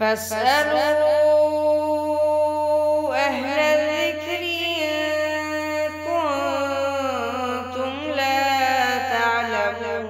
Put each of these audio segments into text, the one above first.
فاسألوا أهل الذكر كنتم لا تعلمون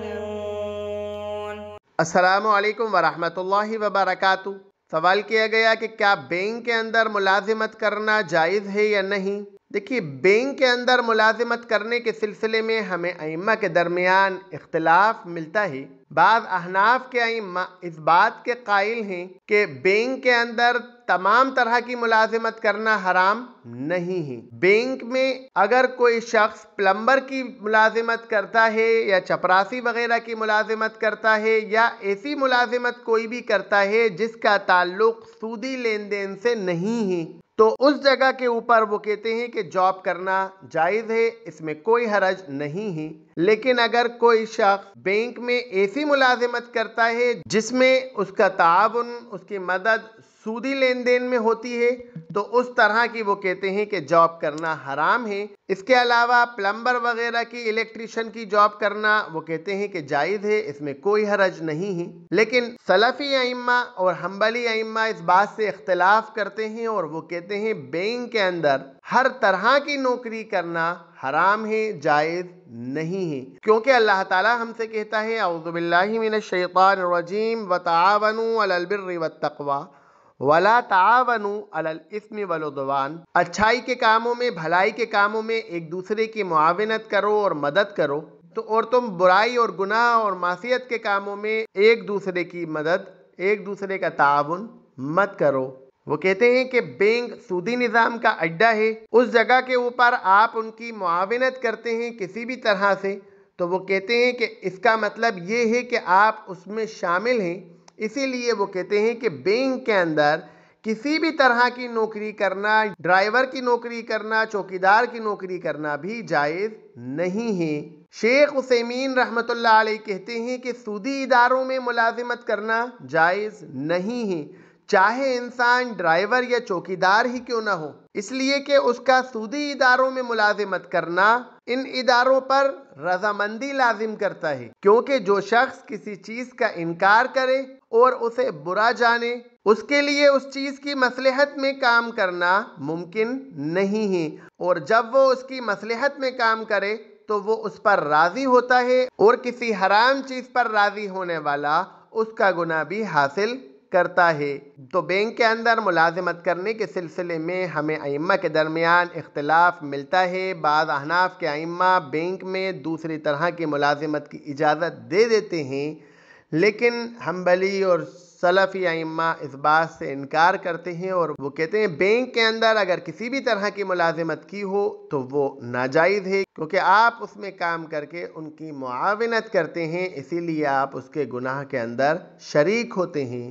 अस्सलाम वालेकुम वरहमतुल्लाहि वबरकातु सवाल किया गया कि क्या बैंक के अंदर मुलाजिमत करना जायज़ है या नहीं देखिए बैंक के अंदर मुलाजमत करने के सिलसिले में हमें अइमा के दरमियान इख्तलाफ मिलता है बाद अहनाफ के अइमा इस बात के कायल हैं कि बैंक के अंदर तमाम तरह की मुलाजमत करना हराम नहीं है बैंक में अगर कोई शख्स प्लम्बर की मुलाजमत करता है या चपरासी वगैरह की मुलाजमत करता है या ऐसी मुलाजमत कोई भी करता है जिसका ताल्लुक सूदी लेन देन से नहीं है तो उस जगह के ऊपर वो कहते हैं कि जॉब करना जायज़ है इसमें कोई हरज नहीं है लेकिन अगर कोई शख्स बैंक में ऐसी मुलाजिमत करता है जिसमें उसका ताउन उसकी मदद सूदी लेन देन में होती है तो उस तरह की वो कहते हैं कि जॉब करना हराम है इसके अलावा प्लम्बर वगैरह की इलेक्ट्रिशियन की जॉब करना वो कहते हैं कि जायज़ है इसमें कोई हरज नहीं है लेकिन सलफ़ी आइम्मा और हम्बली आइम्मा इस बात से इख्तलाफ करते हैं और वो कहते हैं बैंक के अंदर हर तरह की नौकरी करना हराम है जायज़ नहीं है क्योंकि अल्लाह ताला हमसे कहता है अवज़बिल्लिमिनशैतानरजीम व तावन अलबिर वला तावनु अलल इसम वलुदवान अच्छाई के कामों में भलाई के कामों में एक दूसरे की मुआवनत करो और मदद करो तो और तुम बुराई और गुनाह और मासीत के कामों में एक दूसरे की मदद एक दूसरे का ताउन मत करो वो कहते हैं कि बैंक सूदी निज़ाम का अड्डा है उस जगह के ऊपर आप उनकी मुआवनत करते हैं किसी भी तरह से तो वो कहते हैं कि इसका मतलब ये है कि आप उसमें शामिल हैं इसीलिए वो कहते हैं कि बैंक के अंदर किसी भी तरह की नौकरी करना ड्राइवर की नौकरी करना चौकीदार की नौकरी करना भी जायज़ नहीं है शेख हुसैमीन रहमत आल कहते हैं कि सूदी इदारों में मुलाजिमत करना जायज़ नहीं है चाहे इंसान ड्राइवर या चौकीदार ही क्यों ना हो इसलिए कि उसका सूदी इदारों में मुलाजिमत करना इन इदारों पर रजामंदी लाजिम करता है क्योंकि जो शख्स किसी चीज़ का इनकार करे और उसे बुरा जाने उसके लिए उस चीज़ की मसलहत में काम करना मुमकिन नहीं है और जब वो उसकी मसलहत में काम करे तो वो उस पर राज़ी होता है और किसी हराम चीज़ पर राज़ी होने वाला उसका गुना भी हासिल करता है तो बैंक के अंदर मुलाजमत करने के सिलसिले में हमें अइम्मा के दरमियान इख्तलाफ मिलता है बाद अहनाफ के अइम्मा बैंक में दूसरी तरह की मुलाजमत की इजाज़त दे देते हैं लेकिन हम्बली और सलफ़ी आइम्मा इस बात से इनकार करते हैं और वो कहते हैं बैंक के अंदर अगर किसी भी तरह की मुलाजमत की हो तो वो नाजायज़ है क्योंकि आप उसमें काम करके उनकी मुआवनत करते हैं इसीलिए आप उसके गुनाह के अंदर शरीक होते हैं